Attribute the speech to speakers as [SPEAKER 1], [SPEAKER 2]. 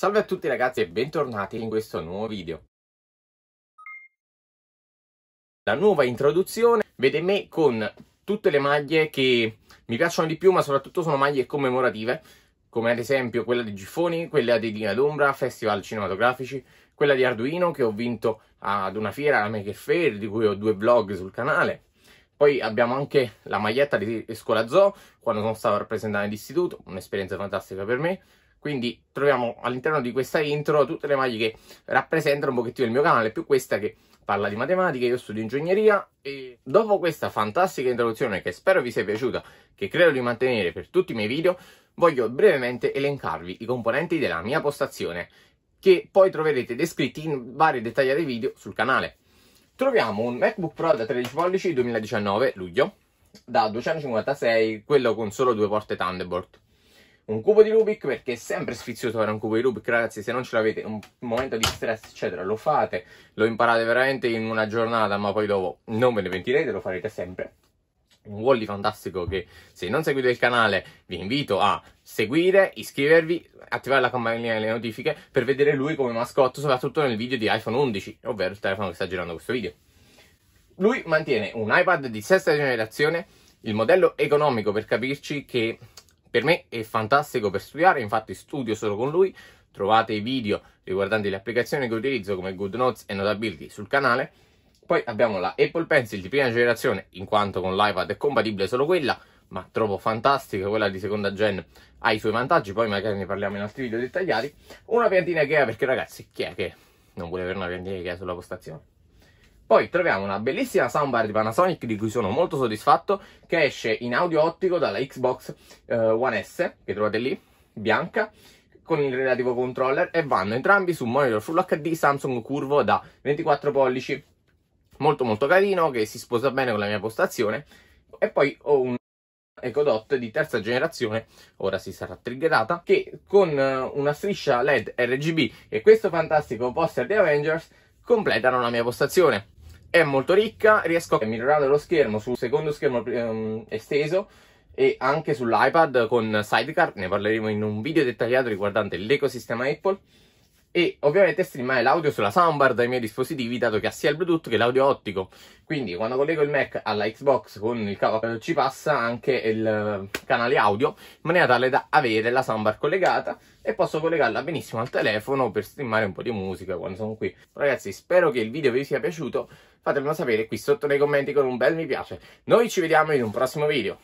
[SPEAKER 1] Salve a tutti ragazzi e bentornati in questo nuovo video. La nuova introduzione vede me con tutte le maglie che mi piacciono di più ma soprattutto sono maglie commemorative come ad esempio quella di Giffoni, quella di Dina d'Ombra, festival cinematografici, quella di Arduino che ho vinto ad una fiera, la Maker Fair, di cui ho due vlog sul canale. Poi abbiamo anche la maglietta di Scola Zoo, quando sono stato a rappresentare l'istituto, un'esperienza fantastica per me quindi troviamo all'interno di questa intro tutte le maglie che rappresentano un pochettino il mio canale, più questa che parla di matematica, io studio ingegneria e dopo questa fantastica introduzione che spero vi sia piaciuta, che credo di mantenere per tutti i miei video, voglio brevemente elencarvi i componenti della mia postazione, che poi troverete descritti in vari dettagliati video sul canale. Troviamo un MacBook Pro da 13 pollici 2019 luglio, da 256, quello con solo due porte Thunderbolt un cubo di Rubik perché è sempre sfizioso avere un cubo di Rubik, ragazzi, se non ce l'avete, un momento di stress, eccetera, lo fate, lo imparate veramente in una giornata, ma poi dopo non ve ne pentirete, lo farete sempre. Un Wally fantastico che se non seguite il canale vi invito a seguire, iscrivervi, attivare la campanella delle notifiche per vedere lui come mascotto soprattutto nel video di iPhone 11, ovvero il telefono che sta girando questo video. Lui mantiene un iPad di sesta generazione, il modello economico per capirci che per me è fantastico per studiare, infatti studio solo con lui, trovate i video riguardanti le applicazioni che utilizzo come GoodNotes e Notability sul canale. Poi abbiamo la Apple Pencil di prima generazione, in quanto con l'iPad è compatibile solo quella, ma trovo fantastica, quella di seconda gen ha i suoi vantaggi, poi magari ne parliamo in altri video dettagliati. Una piantina Ikea, perché ragazzi, chi è che non vuole avere una piantina Ikea sulla postazione? Poi troviamo una bellissima soundbar di Panasonic di cui sono molto soddisfatto che esce in audio ottico dalla Xbox eh, One S che trovate lì, bianca con il relativo controller e vanno entrambi su un monitor Full HD Samsung curvo da 24 pollici molto molto carino che si sposa bene con la mia postazione e poi ho un EcoDot di terza generazione, ora si sarà triggerata, che con eh, una striscia LED RGB e questo fantastico poster di Avengers completano la mia postazione è molto ricca, riesco a migliorare lo schermo sul secondo schermo ehm, esteso e anche sull'iPad con Sidecar, ne parleremo in un video dettagliato riguardante l'ecosistema Apple e ovviamente streamare l'audio sulla soundbar dai miei dispositivi dato che ha sia il Bluetooth che l'audio ottico. Quindi quando collego il Mac alla Xbox con il cavo eh, ci passa anche il eh, canale audio in maniera tale da avere la soundbar collegata e posso collegarla benissimo al telefono per streamare un po' di musica quando sono qui. Ragazzi, spero che il video vi sia piaciuto. Fatemelo sapere qui sotto nei commenti con un bel mi piace. Noi ci vediamo in un prossimo video.